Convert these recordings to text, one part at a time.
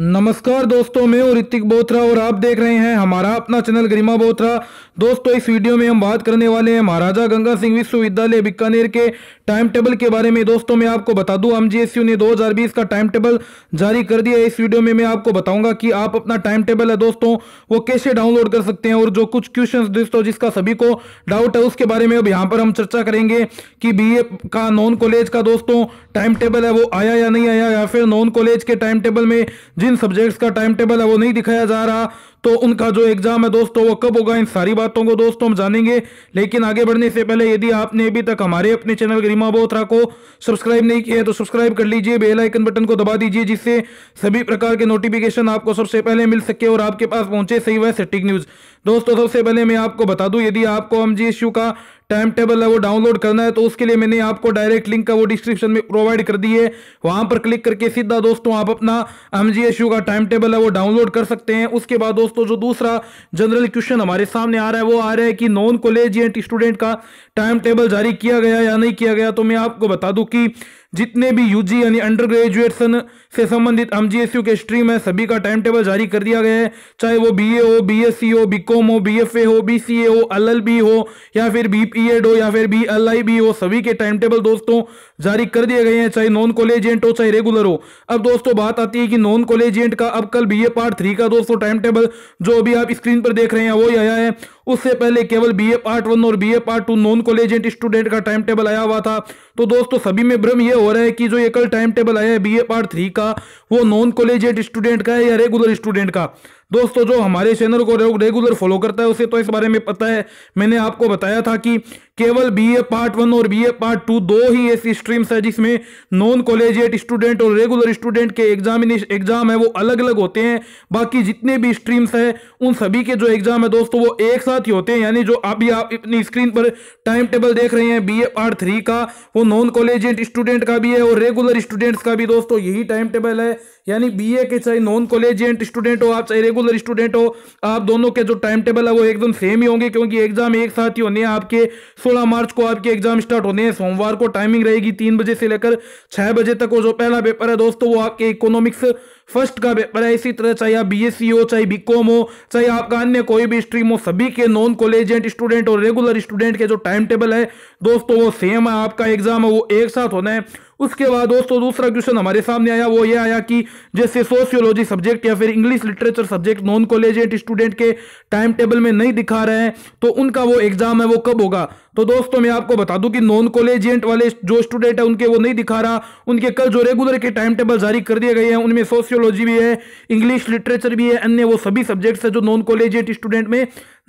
नमस्कार दोस्तों मैं हूँ ऋतिक बोथरा और आप देख रहे हैं हमारा अपना चैनल गरिमा बोथरा दोस्तों इस वीडियो में हम बात करने वाले हैं महाराजा गंगा सिंह विश्वविद्यालय बीकानेर के टाइम टेबल के बारे में दोस्तों मैं आपको बता दूं जी ने 2020 का टाइम टेबल जारी कर दिया है इस वीडियो में मैं आपको बताऊंगा कि आप अपना टाइम टेबल है दोस्तों वो कैसे डाउनलोड कर सकते हैं और जो कुछ क्वेश्चन दोस्तों जिसका सभी को डाउट है उसके बारे में अब यहाँ पर हम चर्चा करेंगे कि बी का नॉन कॉलेज का दोस्तों टाइम टेबल है वो आया या नहीं आया या फिर नॉन कॉलेज के टाइम टेबल में जिन सब्जेक्ट्स का टाइम टेबल है वो नहीं दिखाया जा रहा तो उनका जो एग्ज़ाम है दोस्तों वो कब होगा इन सारी बातों को दोस्तों हम जानेंगे लेकिन आगे बढ़ने से पहले यदि आपने अभी तक हमारे अपने चैनल गरिमा बोथरा को सब्सक्राइब नहीं किया है तो सब्सक्राइब कर लीजिए बेल आइकन बटन को दबा दीजिए जिससे सभी प्रकार के नोटिफिकेशन आपको सबसे पहले मिल सके और आपके पास पहुंचे सही वह सटीक न्यूज़ दोस्तों सबसे पहले मैं आपको बता दूं यदि आपको एम का टाइम टेबल है वो डाउनलोड करना है तो उसके लिए मैंने आपको डायरेक्ट लिंक का वो डिस्क्रिप्शन में प्रोवाइड कर दी है वहां पर क्लिक करके सीधा दोस्तों आप अपना एम का टाइम टेबल है वो डाउनलोड कर सकते हैं उसके बाद दोस्तों दोस्तों जो दूसरा जनरल क्वेश्चन हमारे सामने आ रहा है वो आ रहा है कि नॉन कॉलेजियंट स्टूडेंट का टाइम टेबल जारी किया गया या नहीं किया गया तो मैं आपको बता दूं कि जितने भी यूजी यानी अंडर ग्रेजुएशन से संबंधित एम जीएसयू के स्ट्रीम है सभी का टाइम टेबल जारी कर दिया गया है चाहे वो बीए हो बीएससी e हो बीकॉम हो बीएफए हो बीसीए हो एलएलबी हो या फिर बीपीएड हो या फिर बी बीएलआईबी हो सभी के टाइम टेबल दोस्तों जारी कर दिए गए हैं चाहे नॉन कॉलेजेंट हो चाहे रेगुलर हो अब दोस्तों बात आती है कि नॉन कॉलेजेंट का अब कल बी पार्ट थ्री का दोस्तों टाइम टेबल जो अभी आप स्क्रीन पर देख रहे हैं वो आया है उससे पहले केवल ए पार्ट वन और A part two non collegiate student का टाइम टेबल आया हुआ था तो दोस्तों सभी में भ्रम यह हो रहा है कि जो ये कल टाइम टेबल आया है बी ए पार्ट थ्री का वो नॉन कॉलेजेंट स्टूडेंट का है या रेगुलर स्टूडेंट का दोस्तों जो हमारे चैनल को रेगुलर फॉलो करता है उसे तो इस बारे में पता है मैंने आपको बताया था कि केवल बीए पार्ट वन और बीए पार्ट टू दो ही ऐसी स्ट्रीम्स है जिसमें नॉन कॉलेजिएट स्टूडेंट और रेगुलर स्टूडेंट के एग्जामिनेशन एग्जाम है वो अलग अलग होते हैं बाकी जितने भी स्ट्रीम्स है उन सभी के जो एग्जाम है दोस्तों वो एक साथ ही होते हैं यानी जो अभी आप अपनी स्क्रीन पर टाइम टेबल देख रहे हैं बी ए पार्ट थ्री का वो नॉन कॉलेजिएट स्टूडेंट का भी है और रेगुलर स्टूडेंट्स का भी दोस्तों यही टाइम टेबल है यानी बीए के चाहे नॉन कॉलेजिएट स्टूडेंट हो आप चाहे रेगुलर स्टूडेंट हो आप दोनों के जो टाइम टेबल है वो एकदम सेम ही होंगे क्योंकि एग्जाम एक साथ ही होने हैं आपके 16 मार्च को आपके एग्जाम स्टार्ट होने हैं सोमवार को टाइमिंग रहेगी तीन बजे से लेकर छह बजे तक और जो पहला पेपर है दोस्तों वो आपके इकोनॉमिक्स फर्स्ट का पेपर है इसी तरह चाहे आप बीएससी हो चाहे बीकॉम हो चाहे आपका अन्य कोई भी स्ट्रीम हो सभी के नॉन कॉलेजेंट स्टूडेंट और रेगुलर स्टूडेंट के जो टाइम टेबल है दोस्तों वो सेम है आपका एग्जाम है वो एक साथ होना है उसके बाद दोस्तों दूसरा क्वेश्चन हमारे सामने आया वो ये आया कि जैसे सोशियोलॉजी सब्जेक्ट या फिर English literature subject non collegiate student के टाइम टेबल में नहीं दिखा रहे हैं तो उनका वो एग्जाम है वो कब होगा तो दोस्तों मैं आपको बता दूं कि नॉन कॉलेजेंट वाले जो स्टूडेंट है उनके वो नहीं दिखा रहा उनके कल जो रेगुलर के टाइम टेबल जारी कर दिए गए हैं उनमें सोशियो सोशियोलॉजी भी है इंग्लिश लिटरेचर भी है अन्य वो सभी सब्जेक्ट्स है जो नॉन कॉलेजिएट स्टूडेंट में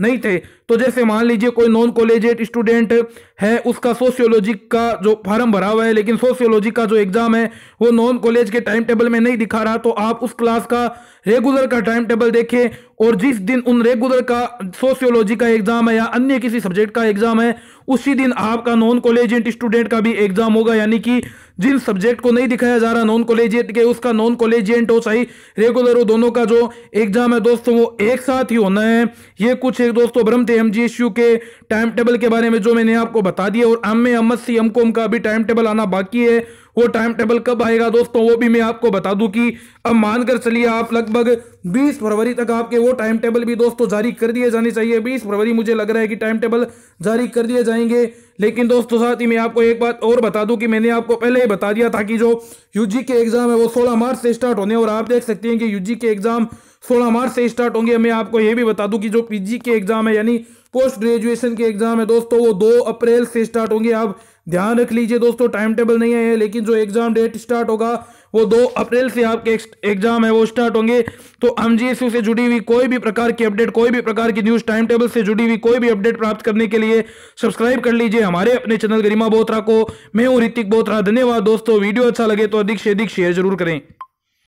नहीं थे तो जैसे मान लीजिए कोई नॉन कॉलेजेड स्टूडेंट है उसका सोशियोलॉजी का जो फॉर्म भरा हुआ है लेकिन सोशियोलॉजी का जो एग्ज़ाम है वो नॉन कॉलेज के टाइम टेबल में नहीं दिखा रहा तो आप उस क्लास का रेगुलर का टाइम टेबल देखें और जिस दिन उन रेगुलर का सोशियोलॉजी का एग्ज़ाम है या अन्य किसी सब्जेक्ट का एग्ज़ाम है उसी दिन आपका नॉन कॉलेजिएट स्टूडेंट का भी एग्ज़ाम होगा यानी कि जिन सब्जेक्ट को नहीं दिखाया जा रहा नॉन कॉलेजिएट के उसका नॉन कॉलेजिएट हो चाहे रेगुलर हो दोनों का जो एग्ज़ाम है दोस्तों वो एक साथ ही होना है ये कुछ देख दोस्तों तो भ्रम थे एम के टाइम टेबल के बारे में जो मैंने आपको बता दिया और M A M S C M com का अभी टाइम टेबल आना बाकी है वो टाइम टेबल कब आएगा दोस्तों वो भी मैं आपको बता दूं कि अब मानकर चलिए आप लगभग 20 फरवरी तक आपके वो टाइम टेबल भी दोस्तों जारी कर दिए जाने चाहिए 20 फरवरी मुझे लग रहा है कि टाइम टेबल जारी कर दिए जाएंगे लेकिन दोस्तों साथ ही मैं आपको एक बात और बता दूं कि मैंने आपको पहले ही बता दिया था कि जो यूजी के एग्जाम है वो सोलह मार्च से स्टार्ट होने और आप देख सकते हैं कि यूजी के एग्जाम सोलह मार्च से स्टार्ट होंगे मैं आपको ये भी बता दूं कि जो पीजी के एग्जाम है यानी पोस्ट ग्रेजुएशन के एग्जाम है दोस्तों वो दो अप्रैल से स्टार्ट होंगे आप ध्यान रख लीजिए दोस्तों टाइम टेबल नहीं है लेकिन जो एग्जाम डेट स्टार्ट होगा वो दो अप्रैल से आपके एग्जाम है वो स्टार्ट होंगे तो एमजीएसयू से जुड़ी हुई कोई भी प्रकार की अपडेट कोई भी प्रकार की न्यूज टाइम टेबल से जुड़ी हुई कोई भी अपडेट प्राप्त करने के लिए सब्सक्राइब कर लीजिए हमारे अपने चैनल गरिमा बोत्रा को मैं हूँ ऋतिक बोत्रा धन्यवाद दोस्तों वीडियो अच्छा लगे तो अधिक से अधिक शेयर जरूर करें